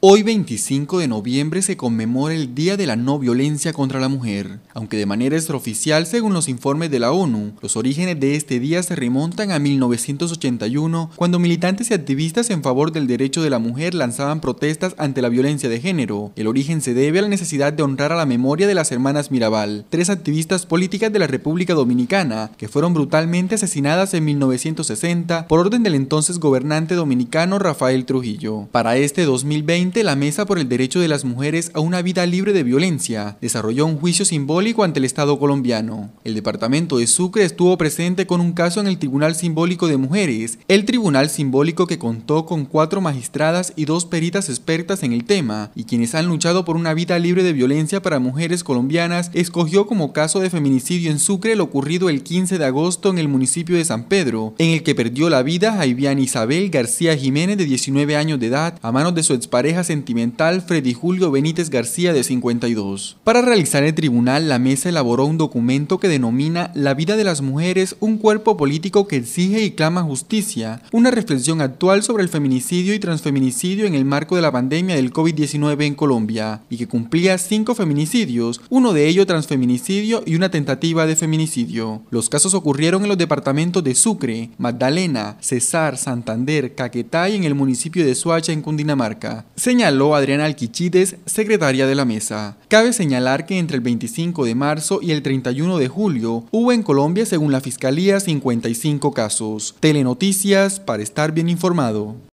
Hoy 25 de noviembre se conmemora el Día de la No Violencia contra la Mujer, aunque de manera extraoficial según los informes de la ONU, los orígenes de este día se remontan a 1981, cuando militantes y activistas en favor del derecho de la mujer lanzaban protestas ante la violencia de género. El origen se debe a la necesidad de honrar a la memoria de las hermanas Mirabal, tres activistas políticas de la República Dominicana, que fueron brutalmente asesinadas en 1960 por orden del entonces gobernante dominicano Rafael Trujillo. Para este 2020, la Mesa por el Derecho de las Mujeres a una Vida Libre de Violencia desarrolló un juicio simbólico ante el Estado colombiano. El departamento de Sucre estuvo presente con un caso en el Tribunal Simbólico de Mujeres, el tribunal simbólico que contó con cuatro magistradas y dos peritas expertas en el tema, y quienes han luchado por una vida libre de violencia para mujeres colombianas, escogió como caso de feminicidio en Sucre lo ocurrido el 15 de agosto en el municipio de San Pedro, en el que perdió la vida Iviana Isabel García Jiménez de 19 años de edad a manos de su expareja sentimental Freddy Julio Benítez García de 52. Para realizar el tribunal, la mesa elaboró un documento que denomina La vida de las mujeres, un cuerpo político que exige y clama justicia, una reflexión actual sobre el feminicidio y transfeminicidio en el marco de la pandemia del COVID-19 en Colombia, y que cumplía cinco feminicidios, uno de ellos transfeminicidio y una tentativa de feminicidio. Los casos ocurrieron en los departamentos de Sucre, Magdalena, Cesar, Santander, Caquetá y en el municipio de Suacha en Cundinamarca. Se señaló Adriana Alquichides, secretaria de la mesa. Cabe señalar que entre el 25 de marzo y el 31 de julio hubo en Colombia, según la Fiscalía, 55 casos. Telenoticias para estar bien informado.